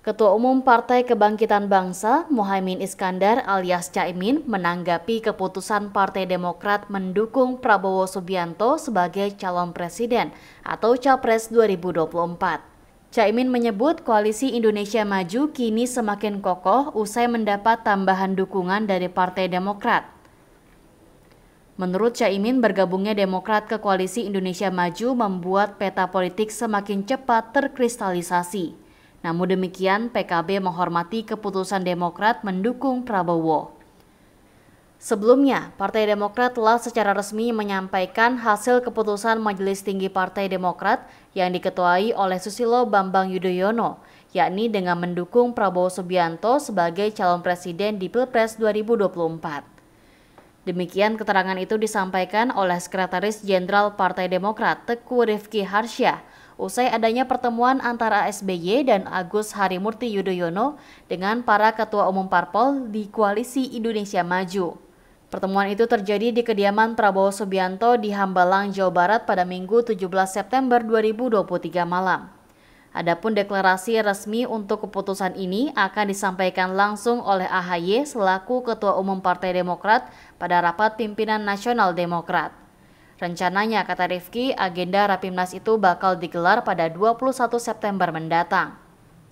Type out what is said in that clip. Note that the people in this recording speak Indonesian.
Ketua Umum Partai Kebangkitan Bangsa Mohaimin Iskandar alias Caimin menanggapi keputusan Partai Demokrat mendukung Prabowo Subianto sebagai calon presiden atau Capres 2024. Caimin menyebut koalisi Indonesia Maju kini semakin kokoh usai mendapat tambahan dukungan dari Partai Demokrat. Menurut Caimin, bergabungnya Demokrat ke koalisi Indonesia Maju membuat peta politik semakin cepat terkristalisasi. Namun demikian, PKB menghormati keputusan Demokrat mendukung Prabowo. Sebelumnya, Partai Demokrat telah secara resmi menyampaikan hasil keputusan Majelis Tinggi Partai Demokrat yang diketuai oleh Susilo Bambang Yudhoyono, yakni dengan mendukung Prabowo Subianto sebagai calon presiden di Pilpres 2024. Demikian keterangan itu disampaikan oleh Sekretaris Jenderal Partai Demokrat Teku Rifki Harsyah usai adanya pertemuan antara SBY dan Agus Harimurti Yudhoyono dengan para ketua umum parpol di Koalisi Indonesia Maju. Pertemuan itu terjadi di kediaman Prabowo Subianto di Hambalang, Jawa Barat pada Minggu 17 September 2023 malam. Adapun deklarasi resmi untuk keputusan ini akan disampaikan langsung oleh AHY selaku Ketua Umum Partai Demokrat pada rapat pimpinan Nasional Demokrat. Rencananya, kata Rifki, agenda Rapimnas itu bakal digelar pada 21 September mendatang.